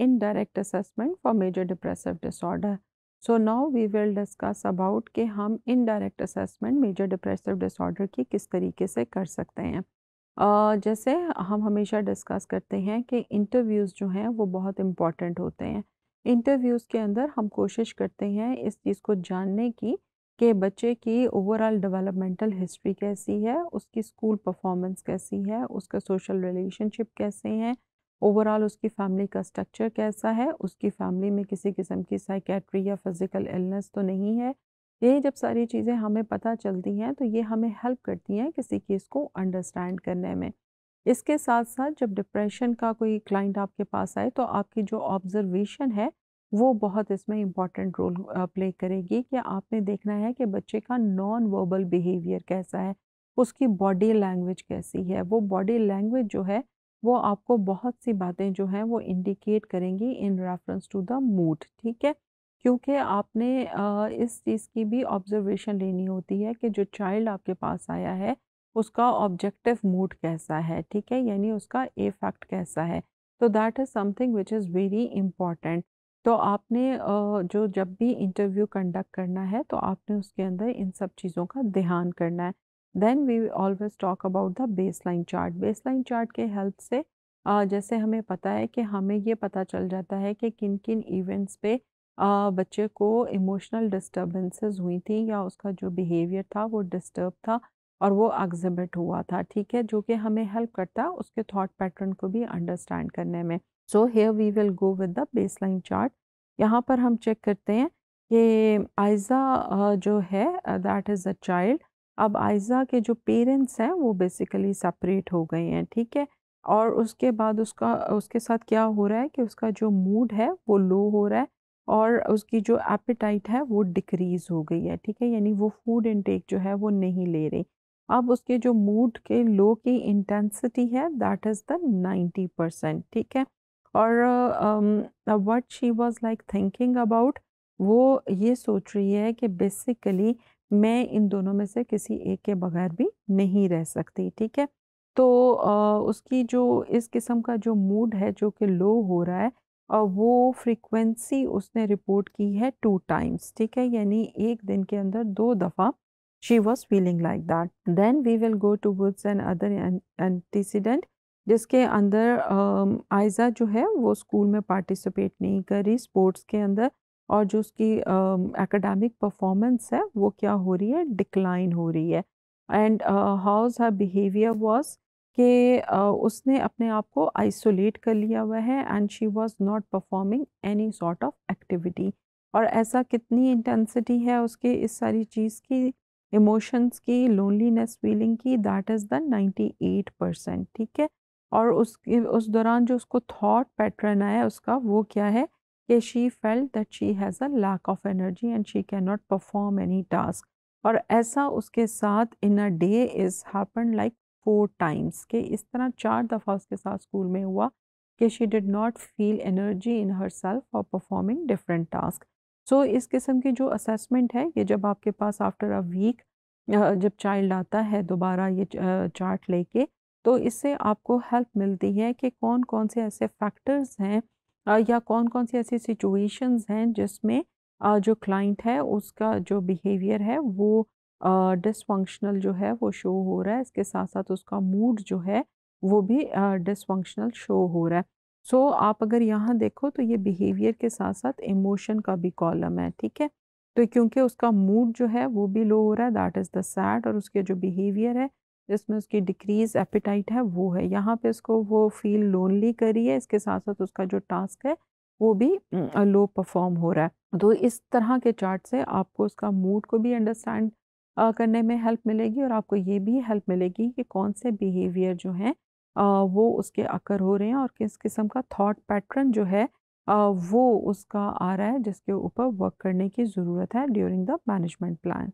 indirect assessment for major depressive disorder so now we will discuss about कि हम indirect assessment major depressive disorder की किस तरीके से कर सकते हैं uh, जैसे हम हमेशा डिस्कस करते हैं कि इंटरव्यूज़ जो हैं वो बहुत इम्पॉर्टेंट होते हैं इंटरव्यूज़ के अंदर हम कोशिश करते हैं इस चीज़ को जानने की कि बच्चे की ओवरऑल डेवलपमेंटल हिस्ट्री कैसी है उसकी स्कूल परफॉर्मेंस कैसी है उसका सोशल रिलेशनशिप कैसे हैं ओवरऑल उसकी फैमिली का स्ट्रक्चर कैसा है उसकी फैमिली में किसी किस्म की साइकेट्री या फिज़िकल इलनेस तो नहीं है यही जब सारी चीज़ें हमें पता चलती हैं तो ये हमें हेल्प करती हैं किसी केस को अंडरस्टैंड करने में इसके साथ साथ जब डिप्रेशन का कोई क्लाइंट आपके पास आए तो आपकी जो ऑब्जर्वेशन है वो बहुत इसमें इम्पॉर्टेंट रोल प्ले करेगी कि आपने देखना है कि बच्चे का नॉन वर्बल बिहेवियर कैसा है उसकी बॉडी लैंग्वेज कैसी है वो बॉडी लैंग्वेज जो है वो आपको बहुत सी बातें जो हैं वो इंडिकेट करेंगी in reference to the mood ठीक है क्योंकि आपने इस चीज़ की भी ऑब्जर्वेशन लेनी होती है कि जो चाइल्ड आपके पास आया है उसका ऑब्जेक्टिव मूड कैसा है ठीक है यानी उसका इफेक्ट कैसा है तो that is something which is very important तो आपने जो जब भी इंटरव्यू कंडक्ट करना है तो आपने उसके अंदर इन सब चीज़ों का ध्यान करना है then we always talk about the baseline chart baseline chart के हेल्प से जैसे हमें पता है कि हमें ये पता चल जाता है कि किन किन इवेंट्स पे बच्चे को इमोशनल डिस्टर्बेंसेस हुई थी या उसका जो बिहेवियर था वो डिस्टर्ब था और वो एग्जिबिट हुआ था ठीक है जो कि हमें हेल्प करता है उसके थॉट पैटर्न को भी अंडरस्टैंड करने में so here we will go with the baseline chart यहाँ पर हम चेक करते हैं कि आयजा जो है दैट इज़ अ चाइल्ड अब आयज़ा के जो पेरेंट्स हैं वो बेसिकली सेपरेट हो गए हैं ठीक है और उसके बाद उसका उसके साथ क्या हो रहा है कि उसका जो मूड है वो लो हो रहा है और उसकी जो एपिटाइट है वो डिक्रीज़ हो गई है ठीक है यानी वो फूड इनटेक जो है वो नहीं ले रही अब उसके जो मूड के लो की इंटेंसिटी है that is the ninety percent ठीक है और what she was like thinking about वो ये सोच रही है कि बेसिकली मैं इन दोनों में से किसी एक के बगैर भी नहीं रह सकती ठीक है तो आ, उसकी जो इस किस्म का जो मूड है जो कि लो हो रहा है और वो फ्रीक्वेंसी उसने रिपोर्ट की है टू टाइम्स ठीक है यानी एक दिन के अंदर दो दफ़ा she was feeling like that then we will go to woods and other antecedent जिसके अंदर आयजा जो है वो स्कूल में पार्टिसिपेट नहीं कर रही स्पोर्ट्स के अंदर और जो उसकी एकेडमिक uh, परफॉर्मेंस है वो क्या हो रही है डिक्लाइन हो रही है and how's her behaviour was कि uh, उसने अपने आप को आइसोलेट कर लिया हुआ है and she was not performing any sort of activity और ऐसा कितनी इंटेंसिटी है उसके इस सारी चीज़ की इमोशंस की लोनलीनेस फीलिंग की that is the eight percent ठीक है और उस उस दौरान जो उसको थॉट पैटर्न आया उसका वो क्या है she felt that she has a lack of energy and she can not perform any task और ऐसा उसके साथ in a day is happen like four times के इस तरह चार दफ़ा उसके साथ स्कूल में हुआ कि she did not feel energy in her self और परफॉर्मिंग डिफरेंट टास्क सो इस किस्म की जो असेसमेंट है ये जब आपके पास आफ्टर अ वीक जब चाइल्ड आता है दोबारा ये चार्ट लेके तो इससे आपको हेल्प मिलती है कि कौन कौन से ऐसे फैक्टर्स हैं या कौन कौन सी ऐसी सिचुएशंस हैं जिसमें जो क्लाइंट है उसका जो बिहेवियर है वो डिसफंक्शनल जो है वो शो हो रहा है इसके साथ साथ उसका मूड जो है वो भी डिसफंक्शनल शो हो रहा है सो so, आप अगर यहाँ देखो तो ये बिहेवियर के साथ साथ इमोशन का भी कॉलम है ठीक है तो क्योंकि उसका मूड जो है वो भी लो हो रहा है दैट इज़ द सैड और उसके जो बिहेवियर है जिसमें उसकी डिक्रीज एपिटाइट है वो है यहाँ पे उसको वो फील लोनली करी है इसके साथ साथ उसका जो टास्क है वो भी लो परफॉर्म हो रहा है तो इस तरह के चार्ट से आपको उसका मूड को भी अंडरस्टैंड करने में हेल्प मिलेगी और आपको ये भी हेल्प मिलेगी कि कौन से बिहेवियर जो हैं वो उसके अकर हो रहे हैं और किस किस्म का थाट पैटर्न जो है वो उसका आ रहा है जिसके ऊपर वर्क करने की ज़रूरत है ड्यूरिंग द मैनेजमेंट प्लान